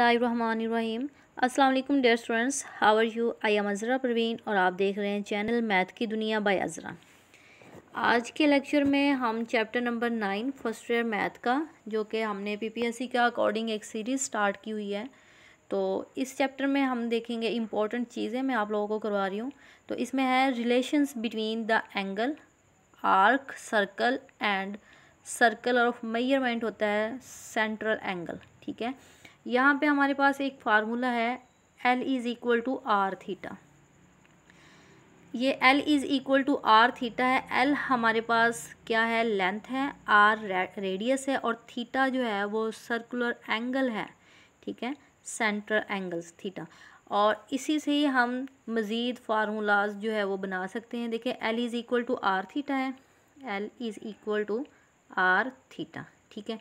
बसमीम अल्लाम dear students how are you I am Azra Parveen और आप देख रहे हैं चैनल मैथ की दुनिया बाय अजरा आज के लेक्चर में हम chapter number nine first year math का जो कि हमने पीपीएससी के अकॉर्डिंग एक सीरीज़ स्टार्ट की हुई है तो इस चैप्टर में हम देखेंगे इंपॉर्टेंट चीज़ें मैं आप लोगों को करवा रही हूँ तो इसमें है relation between the angle arc circle and circle of measurement होता है सेंट्रल एंगल ठीक है यहाँ पे हमारे पास एक फार्मूला है L is equal to R theta ये L is equal to R theta है एल हमारे पास क्या है लेंथ है आर रेडियस है और थीटा जो है वो सर्कुलर एंगल है ठीक है सेंट्रल एंगल्स थीटा और इसी से ही हम मज़ीद फार्मूलाज जो है वो बना सकते हैं देखिए L is equal to R theta है L is equal to R theta ठीक है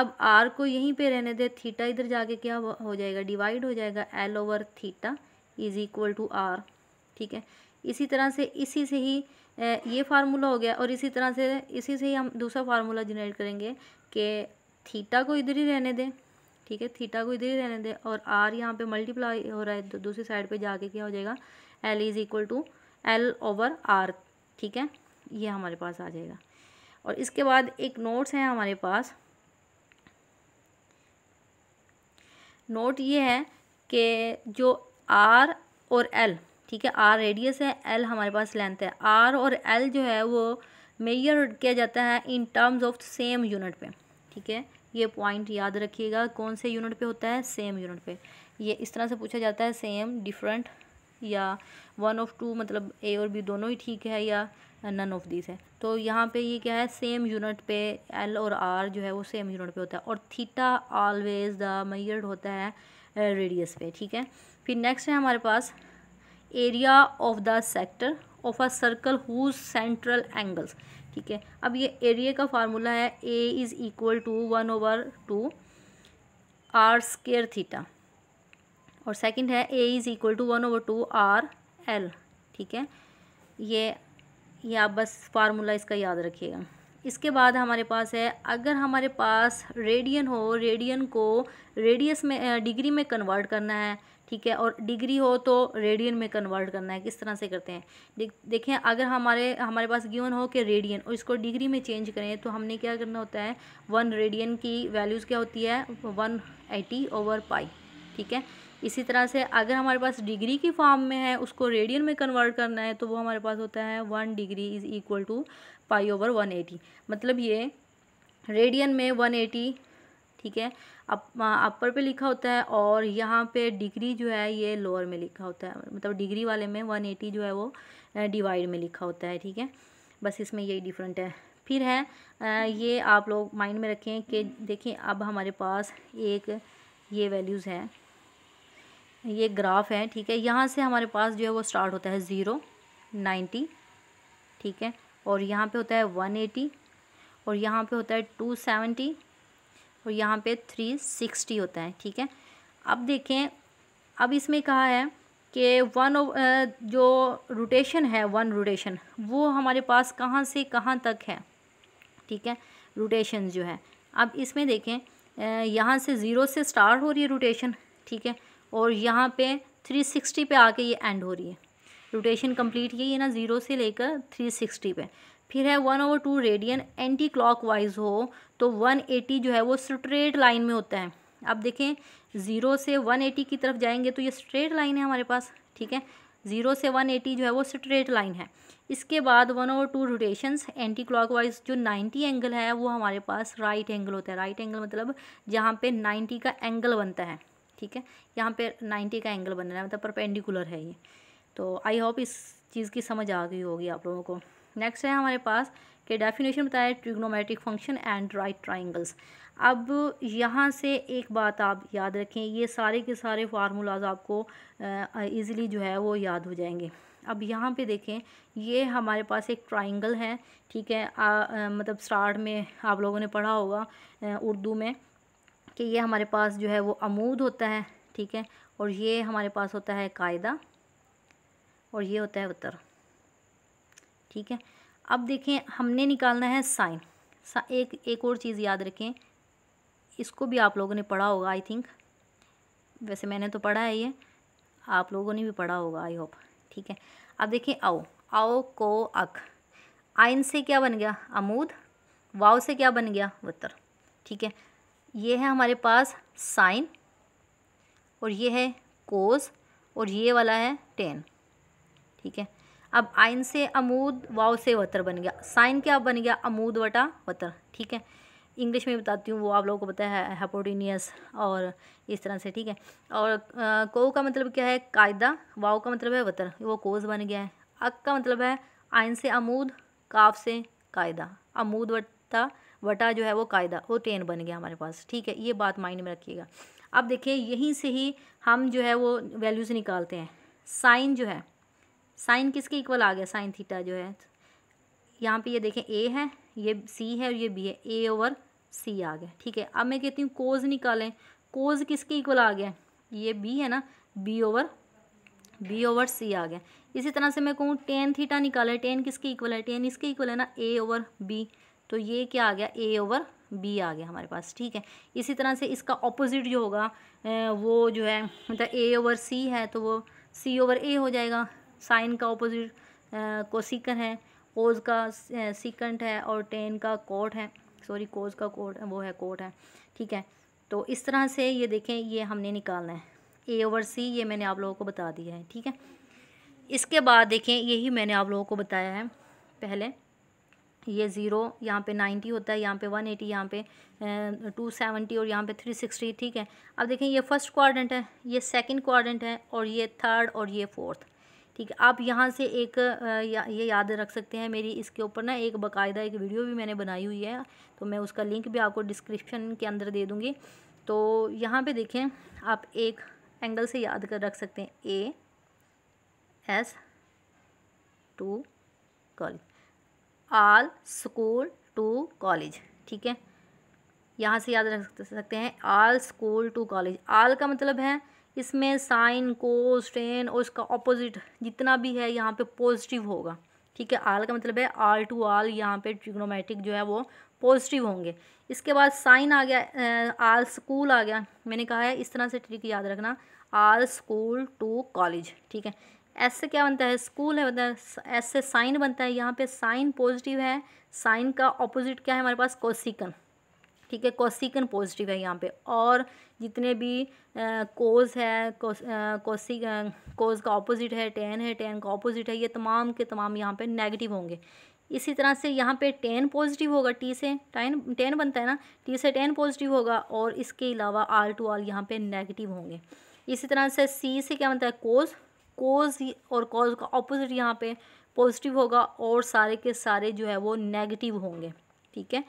अब आर को यहीं पे रहने दे थीटा इधर जाके क्या हो जाएगा डिवाइड हो जाएगा L over theta is equal to R ठीक है इसी तरह से इसी से ही ये फार्मूला हो गया और इसी तरह से इसी से ही हम दूसरा फार्मूला जनरेट करेंगे कि थीटा को इधर ही रहने दें ठीक है थीटा को इधर ही रहने दें और आर यहाँ पे मल्टीप्लाई हो रहा है तो दूसरी साइड पे जाके क्या हो जाएगा L is equal to L over R ठीक है ये हमारे पास आ जाएगा और इसके बाद एक नोट्स हैं हमारे पास नोट ये है कि जो आर और एल ठीक है आर रेडियस है एल हमारे पास लेंथ है आर और एल जो है वो मेयर किया जाता है in terms of same unit पे ठीक है ये पॉइंट याद रखिएगा कौन से यूनिट पे होता है सेम यूनिट पे ये इस तरह से पूछा जाता है सेम डिफरेंट या वन ऑफ टू मतलब ए और बी दोनों ही ठीक है या नन ऑफ दिस है तो यहाँ पे ये क्या है सेम यूनिट पे एल और आर जो है वो सेम यूनिट पे होता है और थीटा ऑलवेज द मयर्ड होता है रेडियस पे ठीक है फिर नेक्स्ट है हमारे पास area of the sector of a circle whose central angles ठीक है अब ये एरिया का फार्मूला है A is equal to one over two R square theta और सेकंड है A is equal to one over two R L ठीक है ये ये आप बस फार्मूला इसका याद रखिएगा इसके बाद हमारे पास है अगर हमारे पास रेडियन हो रेडियन को रेडियस में डिग्री में कन्वर्ट करना है ठीक है और डिग्री हो तो रेडियन में कन्वर्ट करना है किस तरह से करते हैं दे, देखें अगर हमारे हमारे पास गिवन हो कि रेडियन और इसको डिग्री में चेंज करें तो हमने क्या करना होता है वन रेडियन की वैल्यूज़ क्या होती है वन एटी ओवर पाई ठीक है इसी तरह से अगर हमारे पास डिग्री की फॉर्म में है उसको रेडियन में कन्वर्ट करना है तो वो हमारे पास होता है one degree is equal to pi over one eighty मतलब ये रेडियन में वन एटी ठीक है अप अपर पे लिखा होता है और यहाँ पे डिग्री जो है ये लोअर में लिखा होता है मतलब डिग्री वाले में वन एटी जो है वो डिवाइड में लिखा होता है ठीक है बस इसमें यही डिफरेंट है फिर है ये आप लोग माइंड में रखें कि देखें अब हमारे पास एक ये वैल्यूज़ हैं ये ग्राफ है ठीक है यहाँ से हमारे पास जो है वो स्टार्ट होता है ज़ीरो नाइन्टी ठीक है और यहाँ पे होता है वन एटी और यहाँ पे होता है टू सेवेंटी और यहाँ पे थ्री सिक्सटी होता है ठीक है अब देखें अब इसमें कहा है कि वन जो रोटेशन है वन रोटेशन वो हमारे पास कहाँ से कहाँ तक है ठीक है रोटेशन जो है अब इसमें देखें यहाँ से ज़ीरो से स्टार्ट हो रही है रोटेशन ठीक है और यहाँ पे 360 पे आके ये एंड हो रही है रोटेशन कंप्लीट यही है ना ज़ीरो से लेकर 360 पे फिर है one over two radian anticlockwise हो तो 180 जो है वो स्ट्रेट लाइन में होता है अब देखें ज़ीरो से 180 की तरफ जाएंगे तो ये स्ट्रेट लाइन है हमारे पास ठीक है ज़ीरो से एटी जो है वो स्ट्रेट लाइन है इसके बाद one over two rotations anti wise जो नाइन्टी एंगल है वो हमारे पास राइट एंगल होता है राइट एंगल मतलब जहाँ पे नाइन्टी का एंगल बनता है ठीक है यहाँ पे नाइन्टी का एंगल बन रहा है मतलब परपेंडिकुलर है ये तो आई होप इस चीज़ की समझ आ गई होगी आप लोगों को नेक्स्ट है हमारे पास के डेफिनेशन बताया trigonometric function and right triangles अब यहाँ से एक बात आप याद रखें ये सारे के सारे फार्मूलाज आपको ईज़िली जो है वो याद हो जाएंगे अब यहाँ पे देखें ये हमारे पास एक ट्राइंगल है ठीक है आ, आ, मतलब स्टार्ट में आप लोगों ने पढ़ा होगा उर्दू में कि ये हमारे पास जो है वो अमूद होता है ठीक है और ये हमारे पास होता है कायदा और ये होता है उतर ठीक है अब देखें हमने निकालना है साइन सा, एक एक और चीज़ याद रखें इसको भी आप लोगों ने पढ़ा होगा आई थिंक वैसे मैंने तो पढ़ा है ये आप लोगों ने भी पढ़ा होगा आई होप ठीक है अब देखें आओ आओ को अक आइन से क्या बन गया अमूद वाव से क्या बन गया वतर ठीक है ये है हमारे पास साइन और ये है कोस और ये वाला है टेन ठीक है अब आइन से अमूद वाव से वतर बन गया साइन क्या बन गया अमूद वटा वतर ठीक है इंग्लिश में बताती हूँ वो आप लोगों को पता है हेपोटीनियस और इस तरह से ठीक है और को का मतलब क्या है कायदा वाव का मतलब है वतर वो कोज बन गया है अक का मतलब है आइन से अमूद काफ से कायदा अमूद वटा वटा जो है वो कायदा वो टेन बन गया हमारे पास ठीक है ये बात माइंड में रखिएगा अब देखिए यहीं से ही हम जो है वो वैल्यूज़ निकालते हैं साइन जो है साइन किसके इक्वल आ गया साइन थीटा जो है यहाँ पे ये देखें ए है ये सी है और ये बी है ए ओवर सी आ गया ठीक है अब मैं कहती हूँ कोज निकालें कोज किसके इक्वल आ गया ये बी है ना B over B over C आ गया इसी तरह से मैं कहूँ टेन थीटा निकालें टेन किसके इक्वल है टेन इसके इक्वल है ना ए ओवर बी तो ये क्या आ गया ए ओवर बी आ गया हमारे पास ठीक है इसी तरह से इसका ऑपोजिट जो होगा वो जो है मतलब ए ओवर सी है तो वो सी ओवर ए हो जाएगा साइन का ऑपोजिट कोसिकन है कोज का सिकंट है और टेन का कोट है सॉरी कोज का कोट वो है कोट है ठीक है तो इस तरह से ये देखें ये हमने निकालना है ए ओवर सी ये मैंने आप लोगों को बता दिया है ठीक है इसके बाद देखें यही मैंने आप लोगों को बताया है पहले ये ज़ीरो यहाँ पे नाइन्टी होता है यहाँ पे वन एटी यहाँ पे टू सेवेंटी और यहाँ पे थ्री सिक्सटी ठीक है अब देखें ये फर्स्ट क्वाड्रेंट है ये सेकंड क्वाड्रेंट है और ये थर्ड और ये फोर्थ ठीक है आप यहाँ से एक ये याद रख सकते हैं मेरी इसके ऊपर ना एक बाकायदा एक वीडियो भी मैंने बनाई हुई है तो मैं उसका लिंक भी आपको डिस्क्रिप्शन के अंदर दे दूँगी तो यहाँ पर देखें आप एक एंगल से याद कर रख सकते हैं ए एस टू कल आल स्कूल टू कॉलेज ठीक है यहाँ से याद रख सकते हैं all school to college all का मतलब है इसमें साइन को स्ट्रेन और उसका ऑपोजिट जितना भी है यहाँ पे पॉजिटिव होगा ठीक है आल का मतलब है आल टू आल यहाँ पे ट्रिग्नोमेट्रिक जो है वो पॉजिटिव होंगे इसके बाद साइन आ गया आल स्कूल आ गया मैंने कहा है इस तरह से ट्रिक याद रखना आल स्कूल टू कॉलेज ठीक है एस से क्या बनता है स्कूल है बनता है एस से साइन बनता है यहाँ पे साइन पॉजिटिव है साइन का ऑपोजिट क्या है हमारे पास कोसिकन ठीक है कोसिकन पॉजिटिव है यहाँ पे और जितने भी कोज है कोसी कोज का ऑपोजिट है टेन है टेन का ऑपोजिट है ये तमाम के तमाम यहाँ पे नेगेटिव होंगे इसी तरह से यहाँ पे टेन पॉजिटिव होगा टी से टेन टेन बनता है ना टी से टेन पॉजिटिव होगा और इसके अलावा आल टू आल यहाँ पे नेगेटिव होंगे इसी तरह से सी से क्या बनता है कोज कोज ही और कोज का ऑपोजिट यहाँ पे पॉजिटिव होगा और सारे के सारे जो है वो नेगेटिव होंगे ठीक है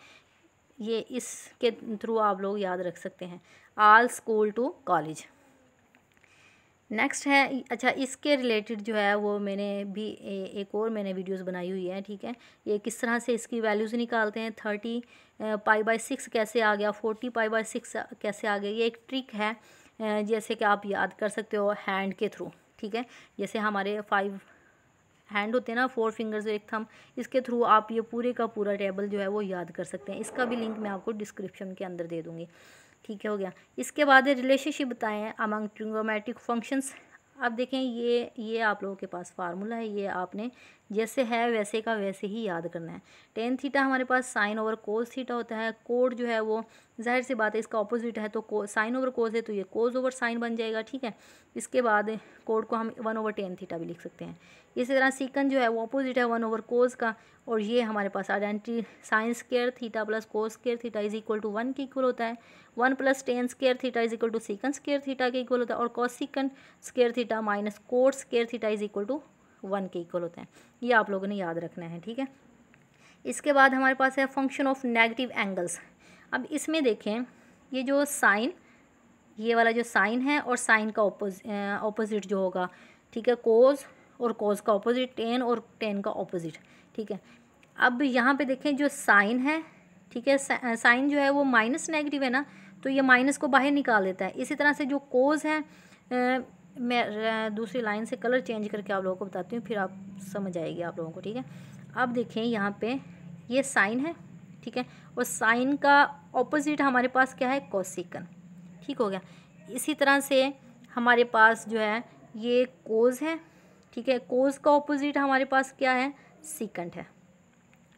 ये इसके थ्रू आप लोग याद रख सकते हैं all school to college next है अच्छा इसके रिलेटेड जो है वो मैंने भी ए, एक और मैंने वीडियोस बनाई हुई है ठीक है ये किस तरह से इसकी वैल्यूज़ निकालते हैं थर्टी पाई बाई सिक्स कैसे आ गया फोर्टी पाई बाई सिक्स कैसे आ गया ये एक ट्रिक है जैसे कि आप याद कर सकते हो हैंड के थ्रू ठीक है जैसे हमारे फाइव हैंड होते हैं ना फोर फिंगर्स एक थम इसके थ्रू आप ये पूरे का पूरा टेबल जो है वो याद कर सकते हैं इसका भी लिंक मैं आपको डिस्क्रिप्शन के अंदर दे दूँगी ठीक है हो गया इसके बाद रिलेशनशिप बताएं अमंग ट्रिंगोमेट्रिक फंक्शंस अब देखें ये ये आप लोगों के पास फार्मूला है ये आपने जैसे है वैसे का वैसे ही याद करना है टेन थीटा हमारे पास साइन ओवर कोस थीटा होता है कोड जो है वो जाहिर सी बात है इसका ऑपोजिट है तो साइन ओवर कोस है तो ये कोस ओवर साइन बन जाएगा ठीक है इसके बाद कोड को हम वन ओवर टेन थीटा भी लिख सकते हैं इसी तरह सिकन जो है वो अपोजिट है वन ओवर कोस का और ये हमारे पास identity sine square theta plus cos square theta is equal to one के इक्वल होता है one plus tan square theta is equal to sec square theta के इक्वल होता है और cosec square theta minus cot square theta is equal to one के equal होते हैं ये आप लोगों ने याद रखना है ठीक है इसके बाद हमारे पास है फंक्शन ऑफ नेगेटिव एंगल्स अब इसमें देखें ये जो साइन ये वाला जो साइन है और साइन का ऑपोजिट जो होगा ठीक है कोज और कोज का ऑपोजिट टेन और टेन का ऑपोजिट ठीक है अब यहाँ पे देखें जो साइन है ठीक है साइन जो है वो माइनस नेगेटिव है ना तो ये माइनस को बाहर निकाल देता है इसी तरह से जो कोज है मैं दूसरी लाइन से कलर चेंज करके आप लोगों को बताती हूँ फिर आप समझ आएगी आप लोगों को ठीक है अब देखें यहाँ पे ये साइन है ठीक है और साइन का ऑपोजिट हमारे पास क्या है कोसिकन ठीक हो गया इसी तरह से हमारे पास जो है ये कोज है ठीक है कोज का ऑपोजिट हमारे पास क्या है सिकंड है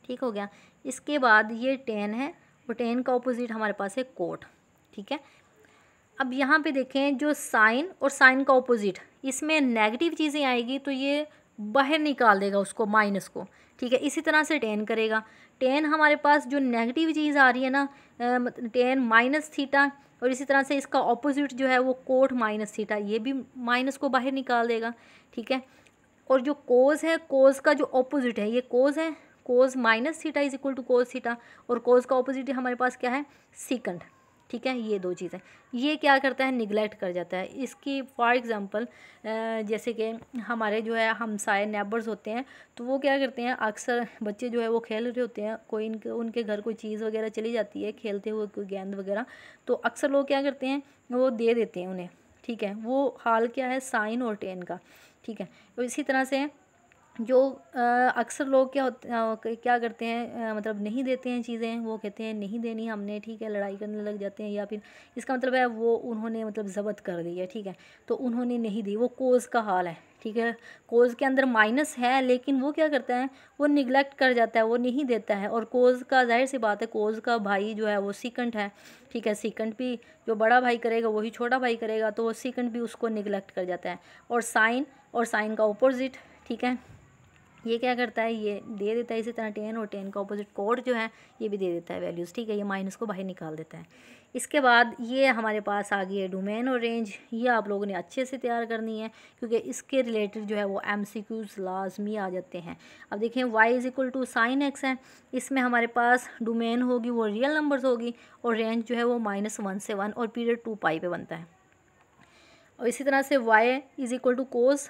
ठीक हो गया इसके बाद ये टेन है और टेन का ऑपोजिट हमारे पास है कोट ठीक है अब यहाँ पे देखें जो साइन और साइन का ऑपोजिट इसमें नेगेटिव चीज़ें आएगी तो ये बाहर निकाल देगा उसको माइनस को ठीक है इसी तरह से टेन करेगा टेन हमारे पास जो नेगेटिव चीज़ आ रही है ना टेन माइनस थीटा और इसी तरह से इसका ऑपोजिट जो है वो कोट माइनस थीटा ये भी माइनस को बाहर निकाल देगा ठीक है और जो कोज है कोज का जो ऑपोजिट है ये कोज है cos minus theta is equal to cos theta और कोज का ऑपोजिट हमारे पास क्या है सिकंड ठीक है ये दो चीज़ें ये क्या करता है निगलेक्ट कर जाता है इसकी फॉर एग्ज़ाम्पल जैसे कि हमारे जो है हमसाए नेबर्स होते हैं तो वो क्या करते हैं अक्सर बच्चे जो है वो खेल रहे होते हैं कोई इनके उनके घर कोई चीज़ वगैरह चली जाती है खेलते हुए कोई गेंद वगैरह तो अक्सर लोग क्या करते हैं वो दे देते हैं उन्हें ठीक है वो हाल क्या है साइन और टेन का ठीक है तो इसी तरह से जो अक्सर लोग क्या होते क्या करते हैं मतलब नहीं देते हैं चीज़ें वो कहते हैं नहीं देनी हमने ठीक है लड़ाई करने लग जाते हैं या फिर इसका मतलब है वो उन्होंने मतलब ज़बत कर दी है ठीक है तो उन्होंने नहीं दी वो कोज़ का हाल है ठीक है कोज के अंदर माइनस है लेकिन वो क्या करता है वो निगलेक्ट कर जाता है वो नहीं देता है और कोज का जाहिर सी बात है कोज का भाई जो है वो सिकंड है ठीक है सिकंड भी जो बड़ा भाई करेगा वही छोटा भाई करेगा तो वो सिकंड भी उसको निगलेक्ट कर जाता है और साइन और साइन का अपोजिट ठीक है ये क्या करता है ये दे देता है इसी तरह टेन और टेन का अपोजिट कोड जो है ये भी दे देता है वैल्यूज़ ठीक है ये माइनस को बाहर निकाल देता है इसके बाद ये हमारे पास आ गई है डोमेन और रेंज ये आप लोगों ने अच्छे से तैयार करनी है क्योंकि इसके रिलेटेड जो है वो एम सी क्यूज़ लाजमी आ जाते हैं अब देखें Y is equal to sine X है इसमें हमारे पास डोमेन होगी वो रियल नंबर्स होगी और रेंज जो है वो माइनस वन से वन और पीरियड टू पाई पे बनता है और इसी तरह से Y is equal to cos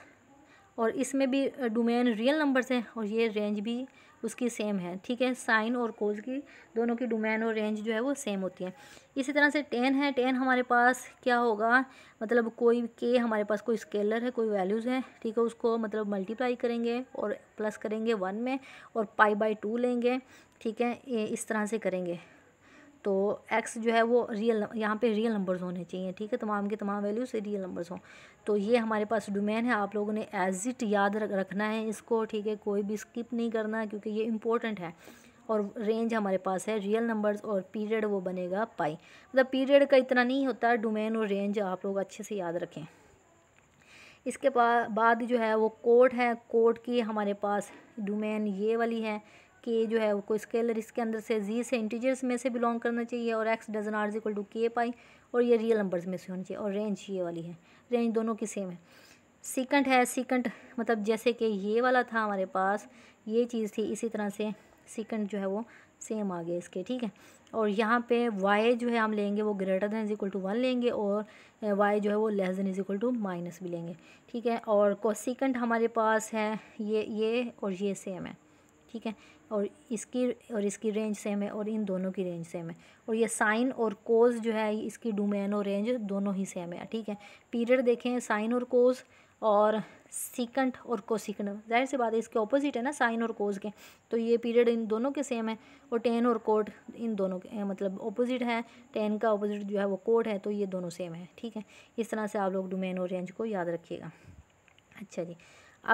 और इसमें भी डोमेन रियल नंबर्स हैं और ये रेंज भी उसकी सेम है ठीक है साइन और कोज की दोनों की डोमेन और रेंज जो है वो सेम होती है इसी तरह से टेन है टेन हमारे पास क्या होगा मतलब कोई के हमारे पास कोई स्केलर है कोई वैल्यूज़ है ठीक है उसको मतलब मल्टीप्लाई करेंगे और प्लस करेंगे वन में और पाई बाई टू लेंगे ठीक है इस तरह से करेंगे तो एक्स जो है वो रियल यहाँ पे रियल नंबर्स होने चाहिए ठीक है तमाम के तमाम वैल्यू से रियल नंबर्स हों तो ये हमारे पास डोमेन है आप लोगों ने एज इट याद रखना है इसको ठीक है कोई भी स्किप नहीं करना क्योंकि ये इंपॉर्टेंट है और रेंज हमारे पास है रियल नंबर्स और पीरियड वो बनेगा पाई मतलब पीरियड का इतना नहीं होता डोमेन और रेंज आप लोग अच्छे से याद रखें इसके बाद जो है वो कोड है कोड की हमारे पास डोमेन ये वाली है के जो है वो स्केलर इसके अंदर से जी से इंटीजर्स में से बिलोंग करना चाहिए और X doesn't are equal to K pi और ये रियल नंबर्स में से होनी चाहिए और रेंज ये वाली है रेंज दोनों की सेम है सिकंड है सिकंड मतलब जैसे कि ये वाला था हमारे पास ये चीज़ थी इसी तरह से सिकंड जो है वो सेम आ गया इसके ठीक है और यहाँ पे वाई जो है हम लेंगे वो greater than equal to one लेंगे और वाई जो है वो less than equal to minus भी लेंगे ठीक है और सिकंड हमारे पास है ये ये और ये सेम है ठीक है और इसकी और इसकी रेंज सेम है और इन दोनों की रेंज सेम है और ये साइन और कोज जो है इसकी डोमेन और रेंज दोनों ही सेम है ठीक है पीरियड देखें साइन और कोज और सिकंड और कोसिकंड जाहिर सी बात है इसके ऑपोजिट है ना साइन और कोज के तो ये पीरियड इन दोनों के सेम है और टेन और कोट इन दोनों के मतलब ऑपोजिट है टेन का ऑपोजिट जो है वो कोट है तो ये दोनों सेम है ठीक है इस तरह से आप लोग डोमेन और रेंज को याद रखिएगा अच्छा जी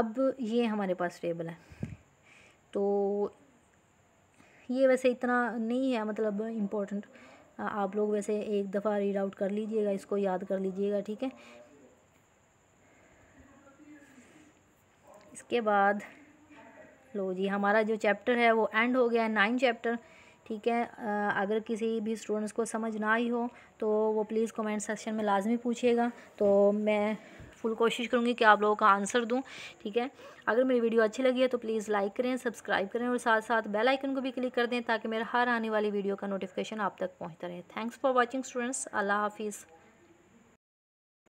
अब ये हमारे पास टेबल है तो ये वैसे इतना नहीं है मतलब इम्पोर्टेंट आप लोग वैसे एक दफ़ा रीड आउट कर लीजिएगा इसको याद कर लीजिएगा ठीक है इसके बाद लो जी हमारा जो चैप्टर है वो एंड हो गया है नाइन चैप्टर ठीक है अगर किसी भी स्टूडेंट्स को समझ ना आई हो तो वो प्लीज़ कमेंट सेक्शन में लाजमी पूछिएगा तो मैं फुल कोशिश करूँगी कि आप लोगों का आंसर दूँ ठीक है अगर मेरी वीडियो अच्छी लगी है तो प्लीज़ लाइक करें सब्सक्राइब करें और साथ साथ बेल आइकन को भी क्लिक कर दें ताकि मेरे हर आने वाली वीडियो का नोटिफिकेशन आप तक पहुँचता रहे थैंक्स फॉर वॉचिंग स्टूडेंट्स अल्लाह हाफिज़